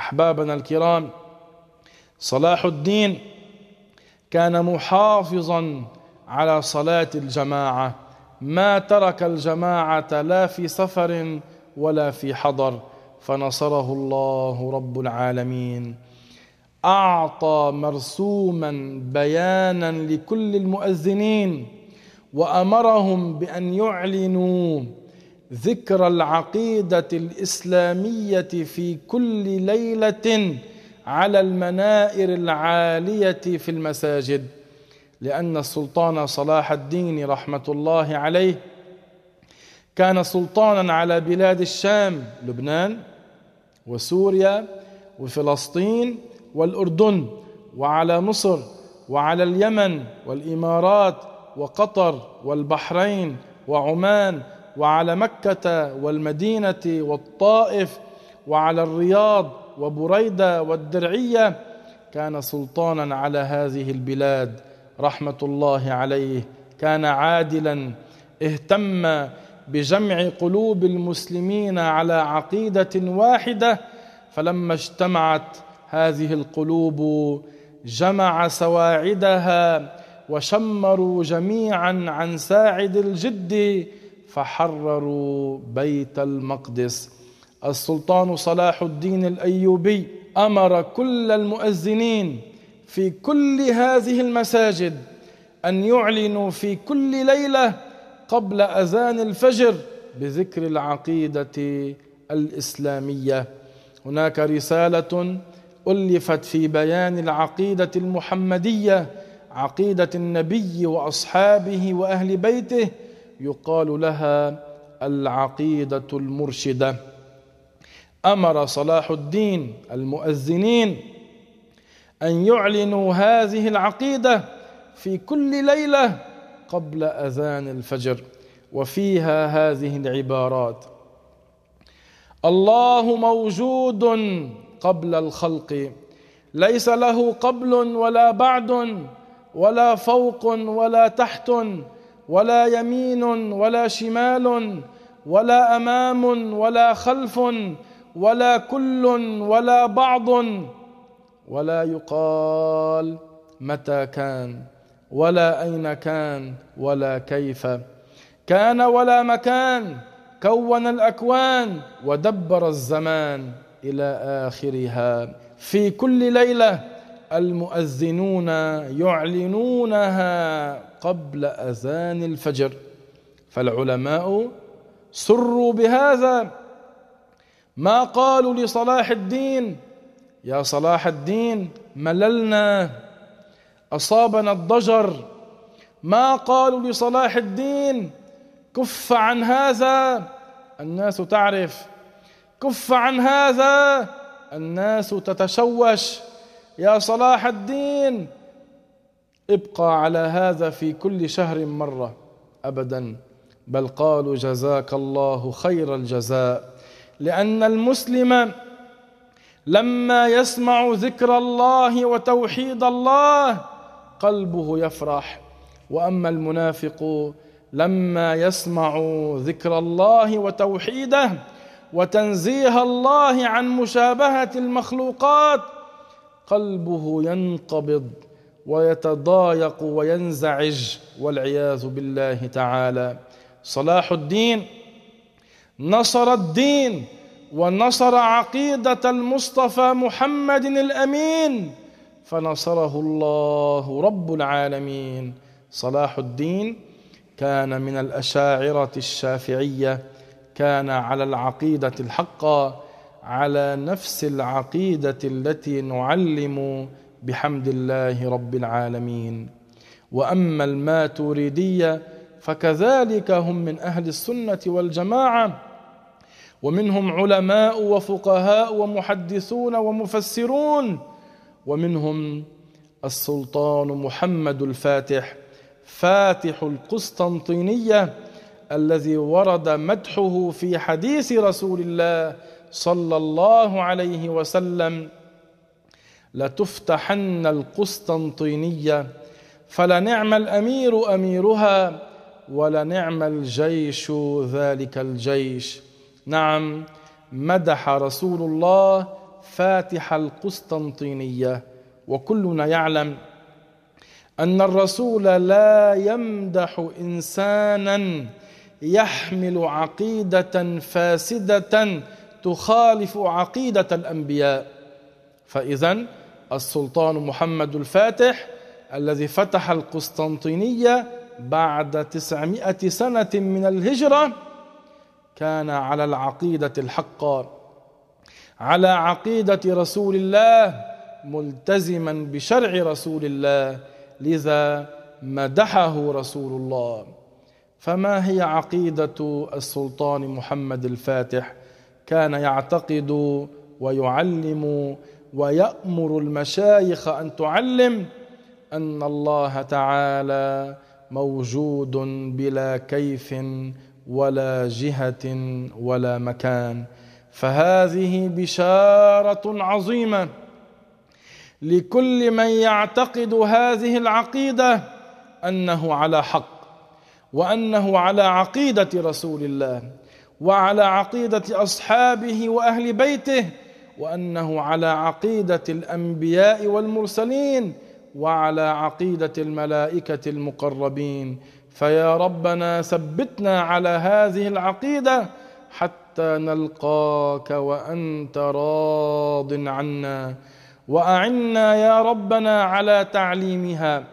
احبابنا الكرام صلاح الدين كان محافظا على صلاه الجماعه ما ترك الجماعه لا في سفر ولا في حضر فنصره الله رب العالمين اعطى مرسوما بيانا لكل المؤذنين وامرهم بان يعلنوا ذكر العقيدة الإسلامية في كل ليلة على المنائر العالية في المساجد لأن السلطان صلاح الدين رحمة الله عليه كان سلطانا على بلاد الشام لبنان وسوريا وفلسطين والأردن وعلى مصر وعلى اليمن والإمارات وقطر والبحرين وعمان وعلى مكة والمدينة والطائف وعلى الرياض وبريدة والدرعية كان سلطانا على هذه البلاد رحمة الله عليه كان عادلا اهتم بجمع قلوب المسلمين على عقيدة واحدة فلما اجتمعت هذه القلوب جمع سواعدها وشمروا جميعا عن ساعد الجد فحرروا بيت المقدس السلطان صلاح الدين الايوبي امر كل المؤذنين في كل هذه المساجد ان يعلنوا في كل ليله قبل اذان الفجر بذكر العقيده الاسلاميه هناك رساله الفت في بيان العقيده المحمديه عقيده النبي واصحابه واهل بيته يقال لها العقيدة المرشدة أمر صلاح الدين المؤذنين أن يعلنوا هذه العقيدة في كل ليلة قبل أذان الفجر وفيها هذه العبارات الله موجود قبل الخلق ليس له قبل ولا بعد ولا فوق ولا تحت ولا يمين ولا شمال ولا امام ولا خلف ولا كل ولا بعض ولا يقال متى كان ولا اين كان ولا كيف كان ولا مكان كون الاكوان ودبر الزمان الى اخرها في كل ليله المؤذنون يعلنونها قبل اذان الفجر فالعلماء سروا بهذا ما قالوا لصلاح الدين يا صلاح الدين مللنا اصابنا الضجر ما قالوا لصلاح الدين كف عن هذا الناس تعرف كف عن هذا الناس تتشوش يا صلاح الدين ابقى على هذا في كل شهر مره ابدا بل قالوا جزاك الله خير الجزاء لان المسلم لما يسمع ذكر الله وتوحيد الله قلبه يفرح واما المنافق لما يسمع ذكر الله وتوحيده وتنزيه الله عن مشابهه المخلوقات قلبه ينقبض ويتضايق وينزعج والعياذ بالله تعالى صلاح الدين نصر الدين ونصر عقيده المصطفى محمد الامين فنصره الله رب العالمين صلاح الدين كان من الاشاعره الشافعيه كان على العقيده الحقه على نفس العقيده التي نعلم بحمد الله رب العالمين واما الماتريديه فكذلك هم من اهل السنه والجماعه ومنهم علماء وفقهاء ومحدثون ومفسرون ومنهم السلطان محمد الفاتح فاتح القسطنطينيه الذي ورد مدحه في حديث رسول الله صلى الله عليه وسلم لتفتحن القسطنطينية فلنعم الأمير أميرها ولنعم الجيش ذلك الجيش نعم مدح رسول الله فاتح القسطنطينية وكلنا يعلم أن الرسول لا يمدح إنسانا يحمل عقيدة فاسدة تخالف عقيده الانبياء فاذا السلطان محمد الفاتح الذي فتح القسطنطينيه بعد تسعمائه سنه من الهجره كان على العقيده الحقه على عقيده رسول الله ملتزما بشرع رسول الله لذا مدحه رسول الله فما هي عقيده السلطان محمد الفاتح كان يعتقد ويعلم ويأمر المشايخ أن تعلم أن الله تعالى موجود بلا كيف ولا جهة ولا مكان فهذه بشارة عظيمة لكل من يعتقد هذه العقيدة أنه على حق وأنه على عقيدة رسول الله وعلى عقيده اصحابه واهل بيته وانه على عقيده الانبياء والمرسلين وعلى عقيده الملائكه المقربين فيا ربنا ثبتنا على هذه العقيده حتى نلقاك وانت راض عنا واعنا يا ربنا على تعليمها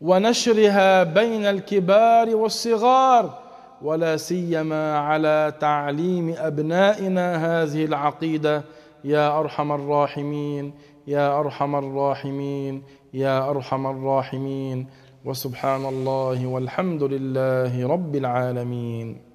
ونشرها بين الكبار والصغار ولا سيما على تعليم ابنائنا هذه العقيده يا ارحم الراحمين يا ارحم الراحمين يا ارحم الراحمين وسبحان الله والحمد لله رب العالمين